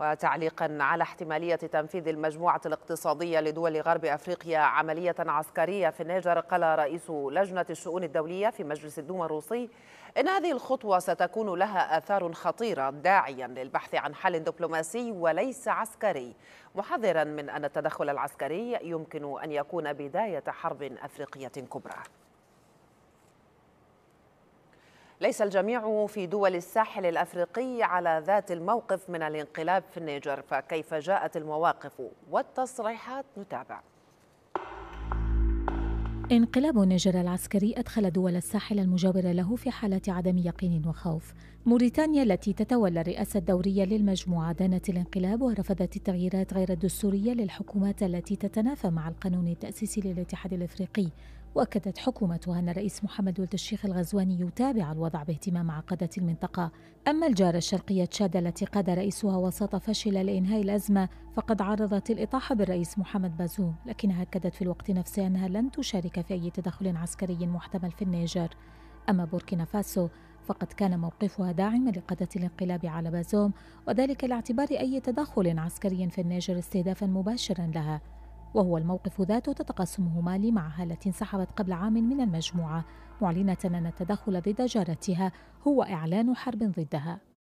وتعليقا على احتمالية تنفيذ المجموعة الاقتصادية لدول غرب أفريقيا عملية عسكرية في النيجر قال رئيس لجنة الشؤون الدولية في مجلس الدوما الروسي إن هذه الخطوة ستكون لها آثار خطيرة داعيا للبحث عن حل دبلوماسي وليس عسكري محذرا من أن التدخل العسكري يمكن أن يكون بداية حرب أفريقية كبرى ليس الجميع في دول الساحل الأفريقي على ذات الموقف من الانقلاب في النيجر فكيف جاءت المواقف والتصريحات نتابع انقلاب النيجر العسكري أدخل دول الساحل المجاورة له في حالة عدم يقين وخوف موريتانيا التي تتولى الرئاسة الدورية للمجموعة دانت الانقلاب ورفضت التغييرات غير الدستورية للحكومات التي تتنافى مع القانون التأسيسي للاتحاد الأفريقي وأكدت حكومتها أن الرئيس محمد ولد الشيخ الغزواني يتابع الوضع باهتمام مع قادة المنطقة أما الجارة الشرقية تشاد التي قاد رئيسها وساطه فشله لإنهاء الأزمة فقد عرضت الإطاحة بالرئيس محمد بازوم لكنها أكدت في الوقت نفسه أنها لن تشارك في أي تدخل عسكري محتمل في النيجر أما بوركينا فاسو فقد كان موقفها داعما لقادة الانقلاب على بازوم وذلك لاعتبار أي تدخل عسكري في النيجر استهدافا مباشرا لها وهو الموقف ذاته تتقاسمه مالي معها التي انسحبت قبل عام من المجموعة معلنة أن التدخل ضد جارتها هو إعلان حرب ضدها